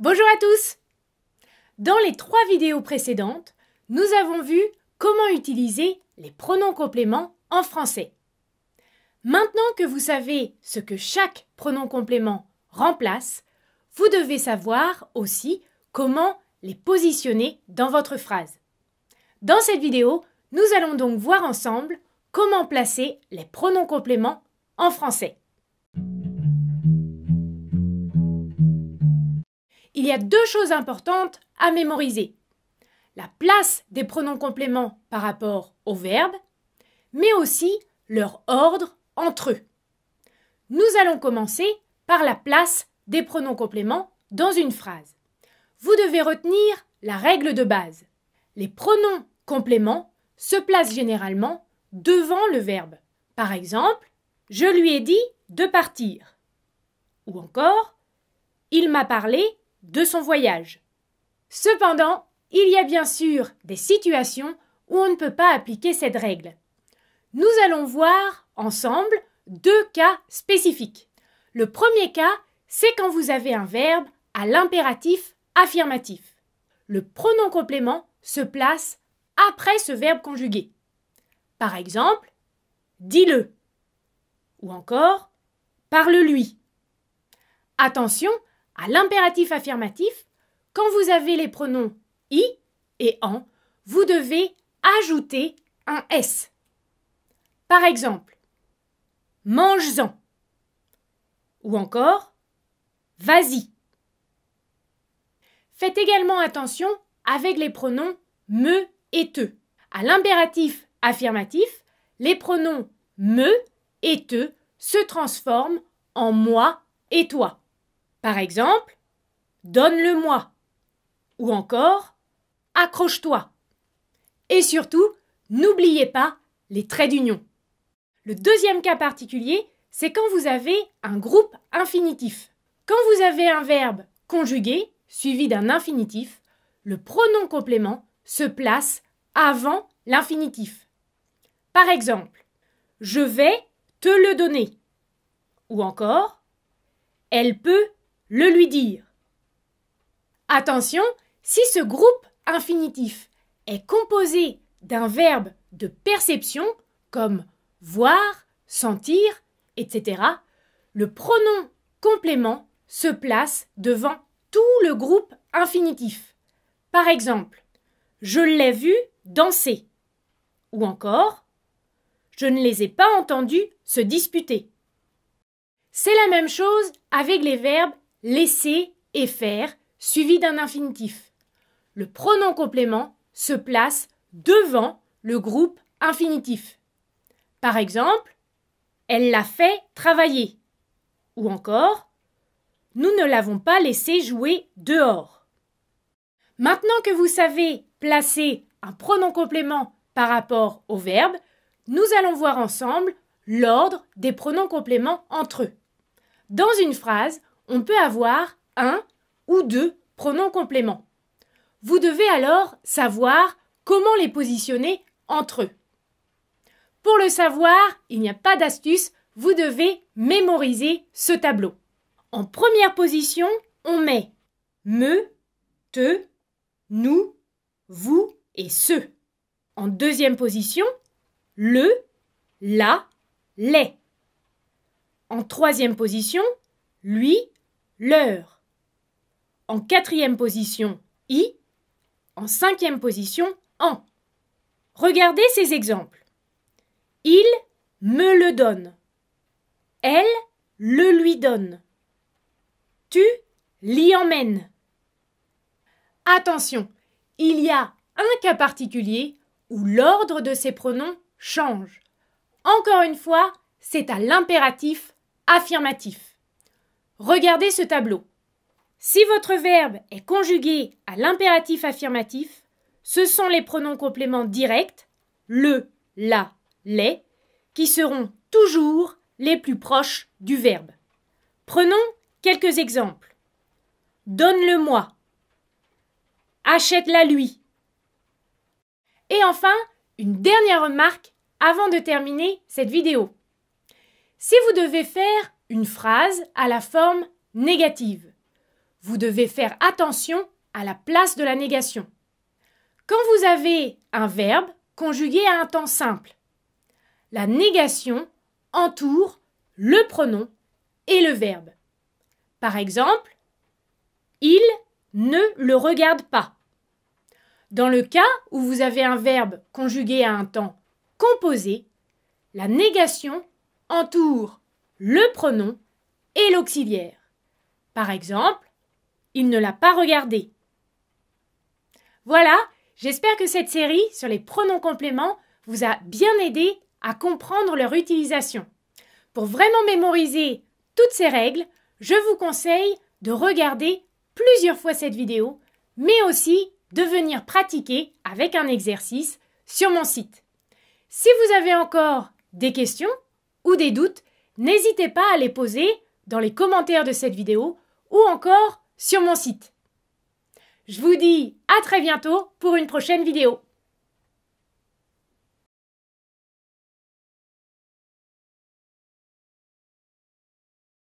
Bonjour à tous Dans les trois vidéos précédentes, nous avons vu comment utiliser les pronoms compléments en français. Maintenant que vous savez ce que chaque pronom complément remplace, vous devez savoir aussi comment les positionner dans votre phrase. Dans cette vidéo, nous allons donc voir ensemble comment placer les pronoms compléments en français. il y a deux choses importantes à mémoriser. La place des pronoms compléments par rapport au verbe, mais aussi leur ordre entre eux. Nous allons commencer par la place des pronoms compléments dans une phrase. Vous devez retenir la règle de base. Les pronoms compléments se placent généralement devant le verbe. Par exemple, je lui ai dit de partir. Ou encore, il m'a parlé de son voyage. Cependant, il y a bien sûr des situations où on ne peut pas appliquer cette règle. Nous allons voir ensemble deux cas spécifiques. Le premier cas, c'est quand vous avez un verbe à l'impératif affirmatif. Le pronom complément se place après ce verbe conjugué. Par exemple, dis-le. Ou encore, parle-lui. Attention à l'impératif affirmatif, quand vous avez les pronoms i et en, vous devez ajouter un s. Par exemple, mange-en ou encore vas-y. Faites également attention avec les pronoms me et te. À l'impératif affirmatif, les pronoms me et te se transforment en moi et toi. Par exemple, donne-le-moi. Ou encore, accroche-toi. Et surtout, n'oubliez pas les traits d'union. Le deuxième cas particulier, c'est quand vous avez un groupe infinitif. Quand vous avez un verbe conjugué suivi d'un infinitif, le pronom complément se place avant l'infinitif. Par exemple, je vais te le donner. Ou encore, elle peut le lui dire. Attention, si ce groupe infinitif est composé d'un verbe de perception comme voir, sentir, etc., le pronom complément se place devant tout le groupe infinitif. Par exemple, je l'ai vu danser. Ou encore, je ne les ai pas entendus se disputer. C'est la même chose avec les verbes laisser et faire, suivi d'un infinitif. Le pronom complément se place devant le groupe infinitif. Par exemple, elle l'a fait travailler. Ou encore, nous ne l'avons pas laissé jouer dehors. Maintenant que vous savez placer un pronom complément par rapport au verbe, nous allons voir ensemble l'ordre des pronoms compléments entre eux. Dans une phrase, on peut avoir un ou deux pronoms compléments. Vous devez alors savoir comment les positionner entre eux. Pour le savoir, il n'y a pas d'astuce, vous devez mémoriser ce tableau. En première position, on met me, te, nous, vous et ce. En deuxième position, le, la, les. En troisième position, lui, l'heure. En quatrième position, i. En cinquième position, en. Regardez ces exemples. Il me le donne. Elle le lui donne. Tu l'y emmènes. Attention, il y a un cas particulier où l'ordre de ces pronoms change. Encore une fois, c'est à l'impératif affirmatif. Regardez ce tableau. Si votre verbe est conjugué à l'impératif affirmatif, ce sont les pronoms compléments directs, le, la, les, qui seront toujours les plus proches du verbe. Prenons quelques exemples. Donne-le-moi. Achète-la lui. Et enfin, une dernière remarque avant de terminer cette vidéo. Si vous devez faire une phrase à la forme négative. Vous devez faire attention à la place de la négation. Quand vous avez un verbe conjugué à un temps simple, la négation entoure le pronom et le verbe. Par exemple, il ne le regarde pas. Dans le cas où vous avez un verbe conjugué à un temps composé, la négation entoure le pronom et l'auxiliaire. Par exemple, il ne l'a pas regardé. Voilà, j'espère que cette série sur les pronoms compléments vous a bien aidé à comprendre leur utilisation. Pour vraiment mémoriser toutes ces règles, je vous conseille de regarder plusieurs fois cette vidéo, mais aussi de venir pratiquer avec un exercice sur mon site. Si vous avez encore des questions ou des doutes, n'hésitez pas à les poser dans les commentaires de cette vidéo ou encore sur mon site. Je vous dis à très bientôt pour une prochaine vidéo.